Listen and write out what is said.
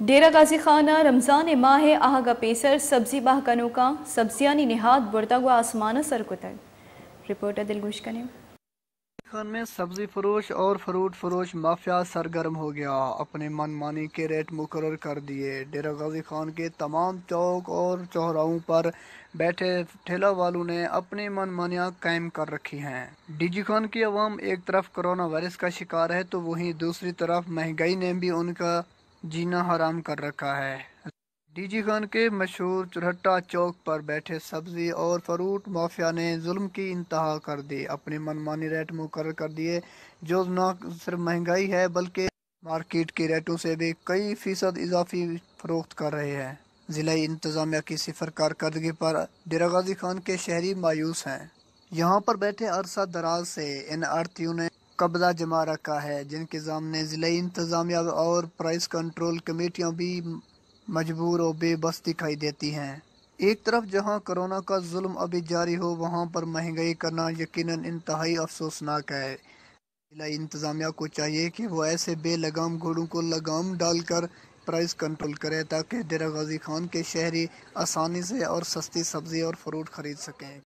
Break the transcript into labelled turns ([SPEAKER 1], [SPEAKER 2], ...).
[SPEAKER 1] डेरा गाजी खाना रमज़ान माह है आहगा पेसर सब्जी बाह कनों का सब्जियानी निहाद बढ़ता हुआ आसमान आसमाना सरकुतल रिपोर्टर दिलगुश कने
[SPEAKER 2] खान में सब्जी फरोश और फ्रूट फरोश माफिया सरगर्म हो गया अपने मनमानी के रेट मुकर कर दिए डेरा गाजी खान के तमाम चौक और चौराहों पर बैठे ठेला वालों ने अपनी मनमानियाँ कायम कर रखी हैं डीजी खान की आवाम एक तरफ कोरोना वायरस का शिकार है तो वहीं दूसरी तरफ महंगाई ने भी उनका जीना हराम कर रखा है डीजी खान के मशहूर चुरहट्टा चौक पर बैठे सब्जी और फ्रूट माफिया ने जुल्म की इंतहा कर दी अपने मनमानी रेट मुकर कर दिए जो न सिर्फ महंगाई है बल्कि मार्केट के रेटों से भी कई फीसद इजाफी फरोख्त कर रहे हैं ज़िला इंतज़ामिया की सिफर कारकर्दगी पर डेरा गाजी खान के शहरी मायूस हैं यहाँ पर बैठे अरसा दराज से इन आरतीयों ने कब्जा जमा रखा है जिनके सामने ज़िले इंतज़ामिया और प्राइस कंट्रोल कमेटियाँ भी मजबूर और बेबस दिखाई देती हैं एक तरफ जहाँ कोरोना का जुल्म अभी जारी हो वहाँ पर महंगाई करना यकीनन इंतहाई अफसोसनाक है ज़िला इंतज़ामिया को चाहिए कि वह ऐसे बेलगाम घोड़ों को लगाम डालकर प्राइस कंट्रोल करे ताकि डेरा गाजी खान के शहरी आसानी से और सस्ती सब्ज़ी और फ्रूट खरीद सकें